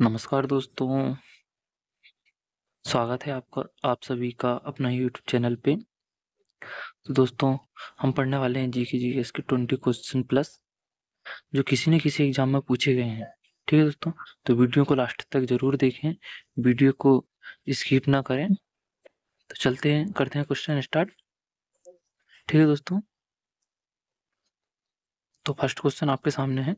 नमस्कार दोस्तों स्वागत है आपका आप सभी का अपना यूट्यूब चैनल पे तो दोस्तों हम पढ़ने वाले हैं जी के जी एस के ट्वेंटी क्वेश्चन प्लस जो किसी न किसी एग्ज़ाम में पूछे गए हैं ठीक है दोस्तों तो वीडियो को लास्ट तक ज़रूर देखें वीडियो को स्किप ना करें तो चलते हैं करते हैं क्वेश्चन स्टार्ट ठीक है दोस्तों तो फर्स्ट क्वेश्चन आपके सामने है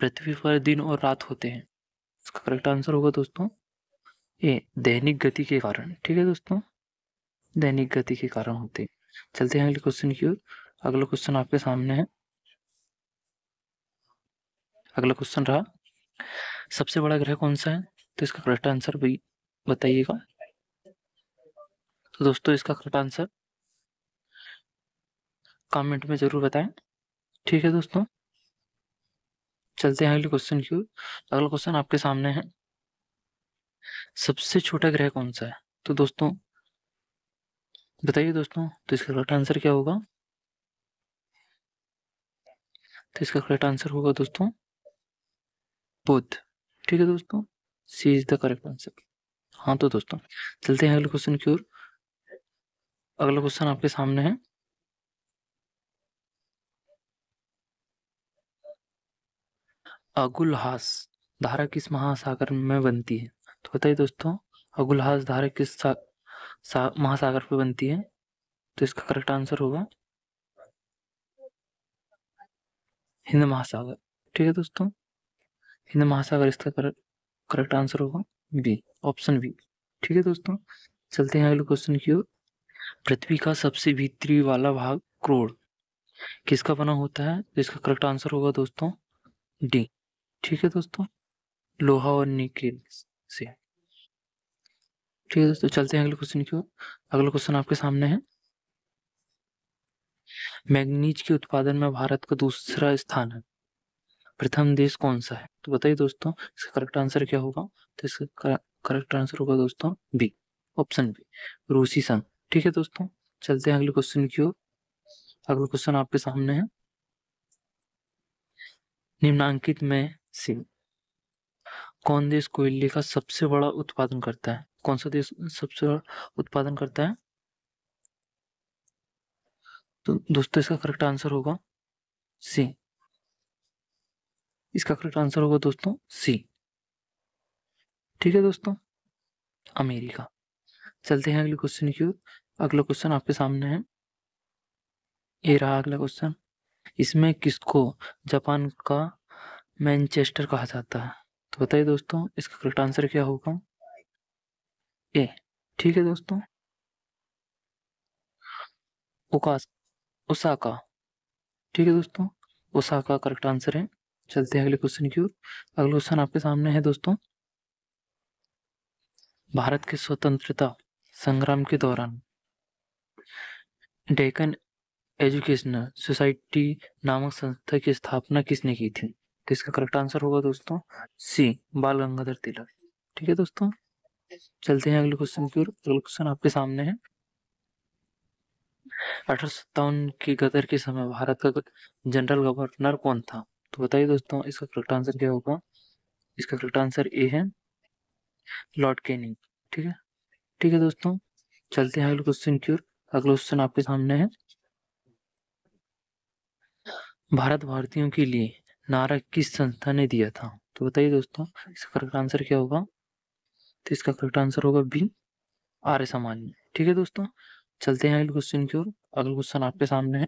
पृथ्वी पर दिन और रात होते हैं इसका करेक्ट आंसर होगा दोस्तों ए दैनिक गति के कारण ठीक है दोस्तों दैनिक गति के कारण होते हैं चलते हैं अगले क्वेश्चन की ओर अगला क्वेश्चन आपके सामने है अगला क्वेश्चन रहा सबसे बड़ा ग्रह कौन सा है तो इसका करेक्ट आंसर भी बताइएगा तो दोस्तों इसका करेक्ट आंसर कमेंट में ज़रूर बताएं ठीक है दोस्तों चलते हैं अगले क्वेश्चन की ओर तो अगला क्वेश्चन आपके सामने है सबसे छोटा ग्रह कौन सा है तो दोस्तों बताइए दोस्तों तो इसका करेक्ट आंसर क्या होगा तो इसका करेक्ट आंसर होगा दोस्तों बुध ठीक है दोस्तों C is the correct answer हाँ तो दोस्तों चलते हैं अगले क्वेश्चन की ओर अगला क्वेश्चन आपके सामने है अगुलहास धारा किस महासागर में बनती है तो बताइए दोस्तों अगुलहास धारा किस सा, सा, महासागर पर बनती है तो इसका करेक्ट आंसर होगा हिंद महासागर ठीक है दोस्तों हिंद महासागर इसका करेक्ट आंसर होगा बी ऑप्शन बी ठीक है दोस्तों चलते हैं अगले क्वेश्चन की ओर पृथ्वी का सबसे भीतरी वाला भाग क्रोड़ किसका बना होता है तो इसका करेक्ट आंसर होगा दोस्तों डी ठीक है दोस्तों लोहा और निकेल से ठीक है दोस्तों चलते हैं अगले क्वेश्चन की ओर अगला क्वेश्चन आपके सामने है मैग्नीज के उत्पादन में भारत का दूसरा स्थान है प्रथम देश कौन सा है तो बताइए दोस्तों इसका करेक्ट आंसर क्या होगा तो इसका करेक्ट आंसर होगा दोस्तों बी ऑप्शन बी रूसी संघ ठीक है दोस्तों चलते हैं अगले क्वेश्चन की ओर अगला क्वेश्चन आपके सामने है निम्नांकित में सी कौन देश कोयले का सबसे बड़ा उत्पादन करता है कौन सा देश सबसे बड़ा उत्पादन करता है तो दोस्तों इसका करेक्ट आंसर होगा सी इसका करेक्ट आंसर होगा दोस्तों सी ठीक है दोस्तों अमेरिका चलते हैं अगले क्वेश्चन की ओर अगला क्वेश्चन आपके सामने है ये रहा अगला क्वेश्चन इसमें किसको जापान का मैनचेस्टर कहा जाता है तो बताइए दोस्तों इसका करेक्ट आंसर क्या होगा ए ठीक है दोस्तों उकास उसाका ठीक है दोस्तों उसाका करेक्ट आंसर है चलते हैं अगले क्वेश्चन की ओर अगला क्वेश्चन आपके सामने है दोस्तों भारत के स्वतंत्रता संग्राम के दौरान डेकन एजुकेशनल सोसाइटी नामक संस्था की स्थापना किसने की थी तो इसका करेक्ट आंसर होगा दोस्तों सी बाल गंगाधर तिलक ठीक है दोस्तों चलते हैं अगले क्वेश्चन की ओर अगला क्वेश्चन आपके सामने है अठारह के गदर के समय भारत का जनरल गवर्नर कौन था तो बताइए दोस्तों इसका करेक्ट आंसर क्या होगा इसका करेक्ट आंसर ए है लॉर्ड कैनिंग ठीक है ठीक है दोस्तों चलते हैं अगले क्वेश्चन की ओर अगला क्वेश्चन आपके सामने है भारत भारतीयों के लिए नारक किस संस्था ने दिया था तो बताइए दोस्तों इसका करेक्ट आंसर क्या होगा तो इसका करेक्ट आंसर होगा बी आर्य समाज ने ठीक है दोस्तों चलते हैं अगले क्वेश्चन की ओर अगला क्वेश्चन आपके सामने है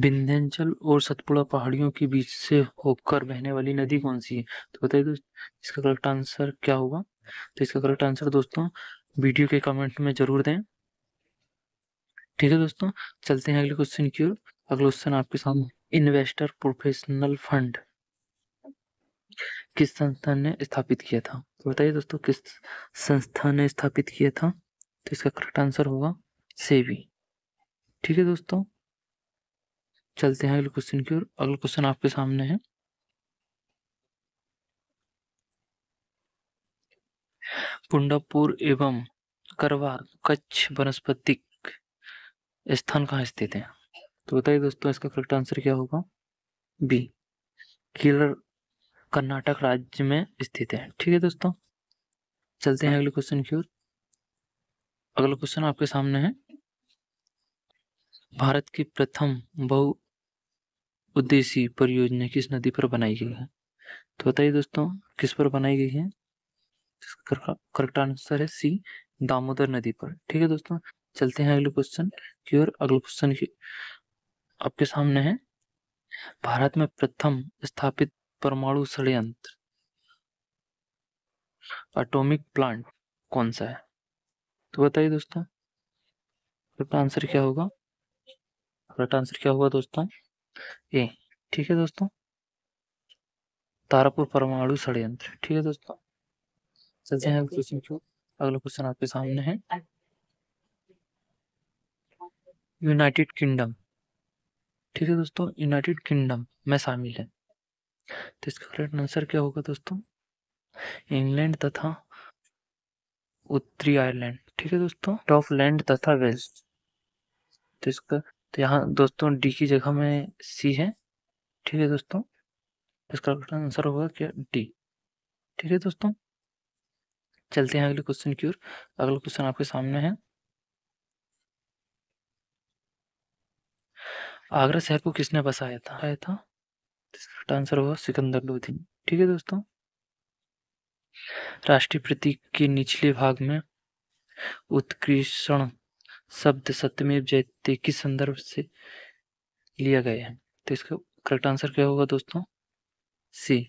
विंध्यांचल और सतपुड़ा पहाड़ियों के बीच से होकर बहने वाली नदी कौन सी है तो बताइए दोस्तों इसका करेक्ट आंसर क्या होगा तो इसका करेक्ट आंसर दोस्तों वीडियो के कमेंट में जरूर दें ठीक है दोस्तों चलते हैं अगले क्वेश्चन की ओर अगला क्वेश्चन आपके सामने इन्वेस्टर प्रोफेशनल फंड किस संस्था ने स्थापित किया था तो बताइए दोस्तों किस संस्था ने स्थापित किया था तो इसका करेक्ट आंसर होगा सेवी ठीक है दोस्तों चलते हैं अगले क्वेश्चन की ओर अगला क्वेश्चन आपके सामने है पुंडापुर एवं करवार कच्छ वनस्पतिक स्थान कहाँ स्थित है तो बताइए दोस्तों इसका करेक्ट आंसर क्या होगा बी केरल कर्नाटक राज्य में स्थित है ठीक है दोस्तों चलते हैं अगले क्वेश्चन की ओर अगला क्वेश्चन आपके सामने है भारत की प्रथम बहु उद्देश्य परियोजना किस नदी पर बनाई गई है तो बताइए दोस्तों किस पर बनाई गई है करेक्ट आंसर है सी दामोदर नदी पर ठीक है दोस्तों चलते हैं अगले क्वेश्चन की ओर अगले क्वेश्चन की आपके सामने है भारत में प्रथम स्थापित परमाणु षडयंत्र एटॉमिक प्लांट कौन सा है तो बताइए दोस्तों करेक्ट आंसर क्या होगा करेक्ट आंसर क्या होगा दोस्तों ए ठीक है दोस्तों तारापुर परमाणु षडयंत्र ठीक है दोस्तों चलते हैं क्वेश्चन क्यों अगला क्वेश्चन आपके सामने है यूनाइटेड किंगडम ठीक है दोस्तों यूनाइटेड किंगडम में शामिल है तो इसका करेक्ट आंसर क्या होगा दोस्तों इंग्लैंड तथा उत्तरी आयरलैंड ठीक है दोस्तों टॉफ लैंड तथा वेल्स तो इसका तो यहाँ दोस्तों डी की जगह में सी है ठीक है दोस्तों तो इसका करेक्ट आंसर होगा क्या डी ठीक है दोस्तों चलते हैं अगले क्वेश्चन की ओर अगला क्वेश्चन आपके सामने है आगरा शहर को किसने बसाया था आया था आंसर होगा सिकंदर लोधी ठीक है दोस्तों राष्ट्रीय प्रतीक के निचले भाग में उत्कृषण शब्द सत्यमेव जयते किस संदर्भ से लिया गया है तो इसका करेक्ट आंसर क्या होगा दोस्तों सी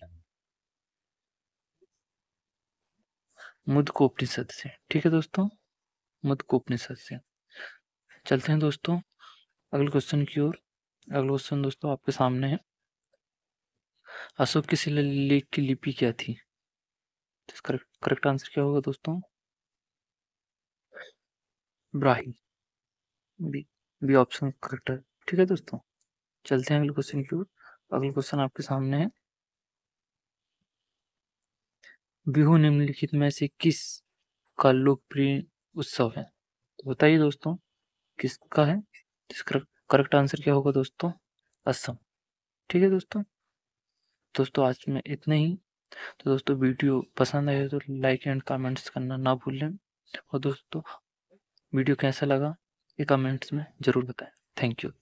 मुद को उपनिषद से ठीक है दोस्तों मुद को उपनिषद से चलते हैं दोस्तों अगले क्वेश्चन की ओर अगला क्वेश्चन दोस्तों आपके सामने है अशोक की शिला लेख की लिपि क्या थी तो करेक्ट आंसर क्या होगा दोस्तों ब्राही बी बी ऑप्शन करेक्ट है ठीक है दोस्तों चलते हैं अगले क्वेश्चन की ओर अगला क्वेश्चन आपके सामने है बिहू निम्नलिखित में से किस का लोकप्रिय उत्सव है तो बताइए दोस्तों किसका है इसका करेक्ट आंसर क्या होगा दोस्तों असम ठीक है दोस्तों दोस्तों आज में इतने ही तो दोस्तों वीडियो पसंद आए तो लाइक एंड कमेंट्स करना ना भूलें और दोस्तों वीडियो कैसा लगा ये कमेंट्स में ज़रूर बताएं थैंक यू